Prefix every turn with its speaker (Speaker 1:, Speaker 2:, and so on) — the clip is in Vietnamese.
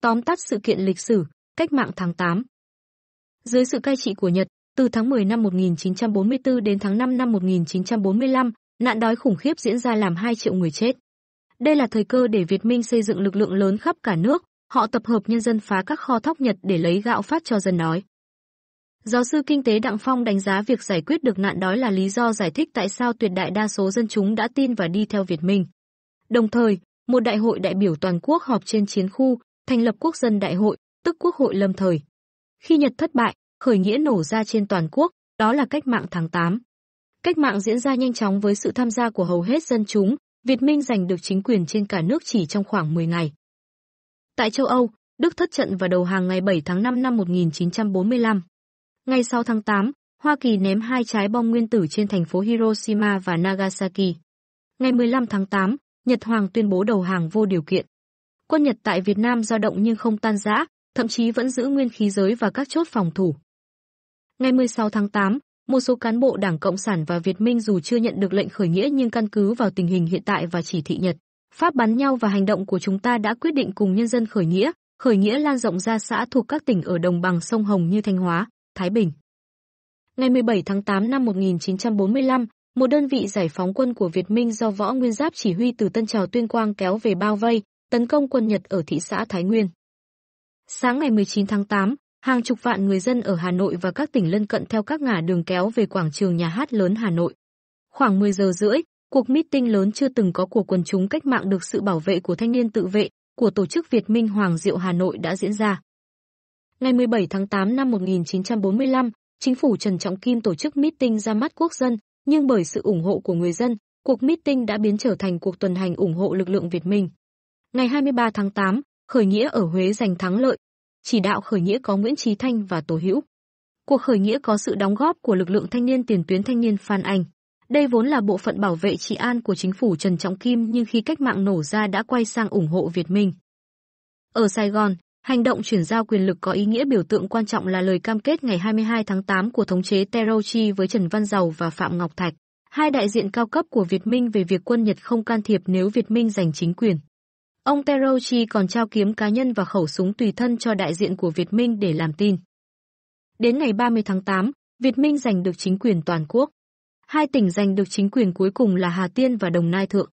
Speaker 1: Tóm tắt sự kiện lịch sử, cách mạng tháng 8. Dưới sự cai trị của Nhật, từ tháng 10 năm 1944 đến tháng 5 năm 1945, nạn đói khủng khiếp diễn ra làm 2 triệu người chết. Đây là thời cơ để Việt Minh xây dựng lực lượng lớn khắp cả nước, họ tập hợp nhân dân phá các kho thóc Nhật để lấy gạo phát cho dân đói. Giáo sư kinh tế Đặng Phong đánh giá việc giải quyết được nạn đói là lý do giải thích tại sao tuyệt đại đa số dân chúng đã tin và đi theo Việt Minh. Đồng thời, một đại hội đại biểu toàn quốc họp trên chiến khu, thành lập Quốc dân Đại hội, tức Quốc hội lâm thời. Khi Nhật thất bại, khởi nghĩa nổ ra trên toàn quốc, đó là cách mạng tháng 8. Cách mạng diễn ra nhanh chóng với sự tham gia của hầu hết dân chúng, Việt Minh giành được chính quyền trên cả nước chỉ trong khoảng 10 ngày. Tại châu Âu, Đức thất trận vào đầu hàng ngày 7 tháng 5 năm 1945. Ngày 6 tháng 8, Hoa Kỳ ném hai trái bom nguyên tử trên thành phố Hiroshima và Nagasaki. Ngày 15 tháng 8, Nhật Hoàng tuyên bố đầu hàng vô điều kiện quân Nhật tại Việt Nam dao động nhưng không tan rã, thậm chí vẫn giữ nguyên khí giới và các chốt phòng thủ. Ngày 16 tháng 8, một số cán bộ Đảng Cộng sản và Việt Minh dù chưa nhận được lệnh khởi nghĩa nhưng căn cứ vào tình hình hiện tại và chỉ thị Nhật, Pháp bắn nhau và hành động của chúng ta đã quyết định cùng nhân dân khởi nghĩa, khởi nghĩa lan rộng ra xã thuộc các tỉnh ở đồng bằng sông Hồng như Thanh Hóa, Thái Bình. Ngày 17 tháng 8 năm 1945, một đơn vị giải phóng quân của Việt Minh do Võ Nguyên Giáp chỉ huy từ Tân Trào Tuyên Quang kéo về bao vây, tấn công quân Nhật ở thị xã Thái Nguyên. Sáng ngày 19 tháng 8, hàng chục vạn người dân ở Hà Nội và các tỉnh lân cận theo các ngã đường kéo về quảng trường nhà hát lớn Hà Nội. Khoảng 10 giờ rưỡi, cuộc meeting lớn chưa từng có của quần chúng cách mạng được sự bảo vệ của thanh niên tự vệ của tổ chức Việt Minh Hoàng Diệu Hà Nội đã diễn ra. Ngày 17 tháng 8 năm 1945, chính phủ Trần Trọng Kim tổ chức meeting ra mắt quốc dân, nhưng bởi sự ủng hộ của người dân, cuộc meeting đã biến trở thành cuộc tuần hành ủng hộ lực lượng Việt Minh. Ngày 23 tháng 8, khởi nghĩa ở Huế giành thắng lợi. Chỉ đạo khởi nghĩa có Nguyễn trí Thanh và Tổ Hữu. Cuộc khởi nghĩa có sự đóng góp của lực lượng thanh niên tiền tuyến thanh niên Phan Anh. Đây vốn là bộ phận bảo vệ trị an của chính phủ Trần Trọng Kim nhưng khi cách mạng nổ ra đã quay sang ủng hộ Việt Minh. Ở Sài Gòn, hành động chuyển giao quyền lực có ý nghĩa biểu tượng quan trọng là lời cam kết ngày 22 tháng 8 của thống chế Terochi với Trần Văn Dầu và Phạm Ngọc Thạch, hai đại diện cao cấp của Việt Minh về việc quân Nhật không can thiệp nếu Việt Minh giành chính quyền. Ông Terochi còn trao kiếm cá nhân và khẩu súng tùy thân cho đại diện của Việt Minh để làm tin. Đến ngày 30 tháng 8, Việt Minh giành được chính quyền toàn quốc. Hai tỉnh giành được chính quyền cuối cùng là Hà Tiên và Đồng Nai Thượng.